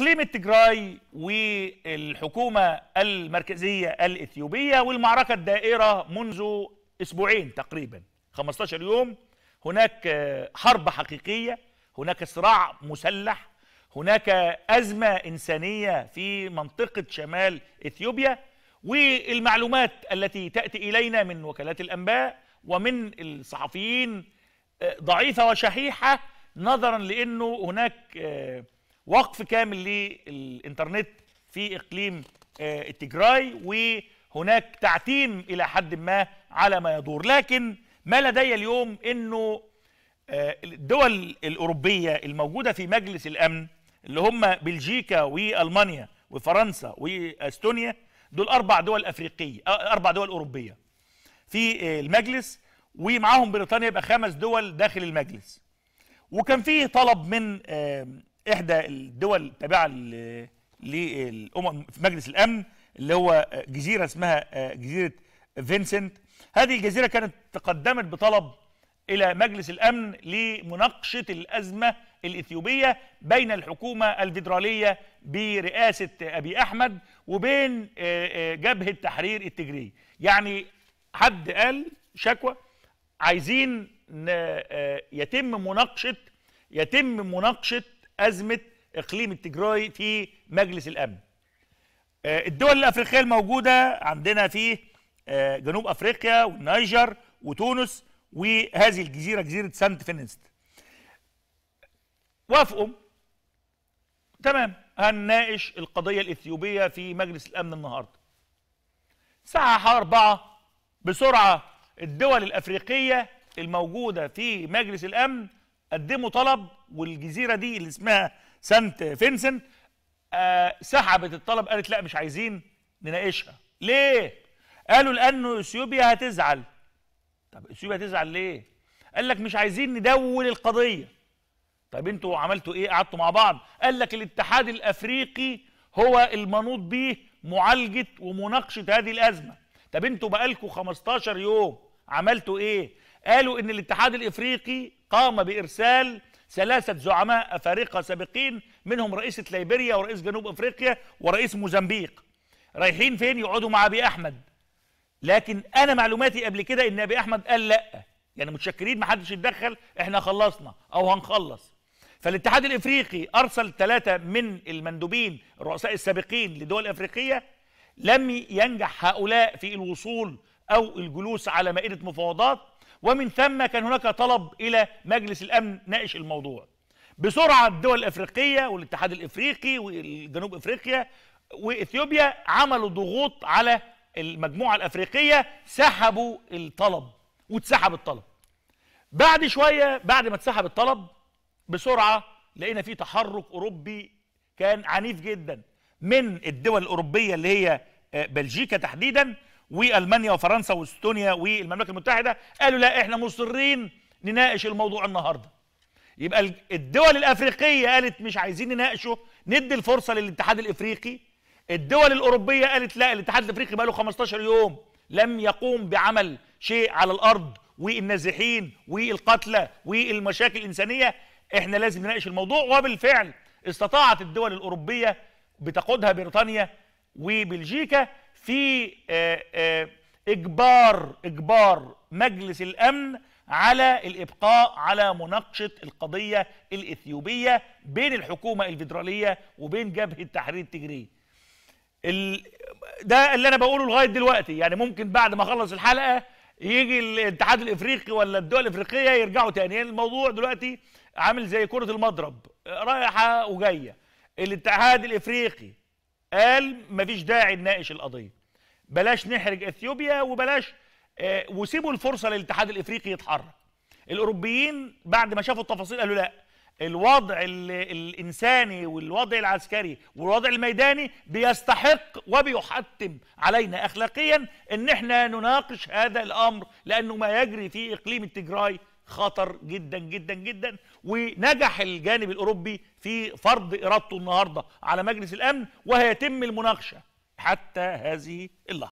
اقليم التجراي والحكومه المركزيه الاثيوبيه والمعركه الدائره منذ اسبوعين تقريبا 15 يوم هناك حرب حقيقيه هناك صراع مسلح هناك ازمه انسانيه في منطقه شمال اثيوبيا والمعلومات التي تاتي الينا من وكالات الانباء ومن الصحفيين ضعيفه وشحيحه نظرا لانه هناك وقف كامل للانترنت في اقليم آه، التجراي وهناك تعتيم الى حد ما على ما يدور لكن ما لدي اليوم انه آه، الدول الاوروبيه الموجوده في مجلس الامن اللي هم بلجيكا والمانيا وفرنسا واستونيا دول اربع دول افريقيه آه، اربع دول اوروبيه في المجلس ومعاهم بريطانيا يبقى خمس دول داخل المجلس وكان فيه طلب من احدى الدول التابعه للامم في مجلس الامن اللي هو جزيره اسمها جزيره فينسنت هذه الجزيره كانت تقدمت بطلب الى مجلس الامن لمناقشه الازمه الاثيوبيه بين الحكومه الفيدراليه برئاسه ابي احمد وبين آه، آه، جبهه تحرير التجري يعني حد قال شكوى عايزين آه، يتم مناقشه يتم مناقشه أزمة إقليم التجراي في مجلس الأمن آه، الدول الأفريقية الموجودة عندنا في آه، جنوب أفريقيا والنيجر وتونس وهذه الجزيرة جزيرة سانت فينست وافقوا تمام هنناقش القضية الإثيوبية في مجلس الأمن النهاردة الساعة 4 بسرعة الدول الأفريقية الموجودة في مجلس الأمن قدموا طلب والجزيره دي اللي اسمها سانت فينسن آه، سحبت الطلب قالت لا مش عايزين نناقشها ليه قالوا لانه اثيوبيا هتزعل طب اثيوبيا هتزعل ليه قال لك مش عايزين ندول القضيه طب انتوا عملتوا ايه قعدتوا مع بعض قال لك الاتحاد الافريقي هو المنوط به معالجه ومناقشه هذه الازمه طب انتوا بقالكم 15 يوم عملتوا ايه قالوا ان الاتحاد الافريقي قام بارسال ثلاثة زعماء أفارقة سابقين منهم رئيسة ليبيريا ورئيس جنوب أفريقيا ورئيس موزمبيق رايحين فين يقعدوا مع أبي أحمد لكن أنا معلوماتي قبل كده إن أبي أحمد قال لأ يعني متشكرين محدش يتدخل إحنا خلصنا أو هنخلص فالاتحاد الإفريقي أرسل ثلاثة من المندوبين الرؤساء السابقين لدول أفريقية لم ينجح هؤلاء في الوصول أو الجلوس على مائدة مفاوضات ومن ثم كان هناك طلب إلى مجلس الأمن ناقش الموضوع بسرعة الدول الأفريقية والاتحاد الإفريقي وجنوب إفريقيا وإثيوبيا عملوا ضغوط على المجموعة الأفريقية سحبوا الطلب واتسحب الطلب بعد شوية بعد ما اتسحب الطلب بسرعة لقينا في تحرك أوروبي كان عنيف جدا من الدول الأوروبية اللي هي آه، بلجيكا تحديدا والمانيا وفرنسا واستونيا والمملكه المتحده قالوا لا احنا مصرين نناقش الموضوع النهارده يبقى الدول الافريقيه قالت مش عايزين نناقشه ندي الفرصه للاتحاد الافريقي الدول الاوروبيه قالت لا الاتحاد الافريقي بقى له 15 يوم لم يقوم بعمل شيء على الارض والنازحين والقتلى والمشاكل الانسانيه احنا لازم نناقش الموضوع وبالفعل استطاعت الدول الاوروبيه بتقودها بريطانيا وبلجيكا في آه، آه، إجبار إجبار مجلس الأمن على الإبقاء على مناقشة القضية الإثيوبية بين الحكومة الفيدرالية وبين جبهة تحرير التجري ده اللي أنا بقوله لغاية دلوقتي يعني ممكن بعد ما أخلص الحلقة يجي الاتحاد الإفريقي ولا الدول الإفريقية يرجعوا تاني يعني الموضوع دلوقتي عامل زي كرة المضرب رايحة وجاية الاتحاد الإفريقي قال مفيش داعي نناقش القضيه بلاش نحرج اثيوبيا وبلاش آه، وسيبوا الفرصه للاتحاد الافريقي يتحرك الاوروبيين بعد ما شافوا التفاصيل قالوا لا الوضع الانساني والوضع العسكري والوضع الميداني بيستحق وبيحتم علينا اخلاقيا ان احنا نناقش هذا الامر لانه ما يجري في اقليم التجراي خطر جدا جدا جدا ونجح الجانب الاوروبي في فرض ارادته النهارده على مجلس الامن وهيتم المناقشه حتى هذه اللحظه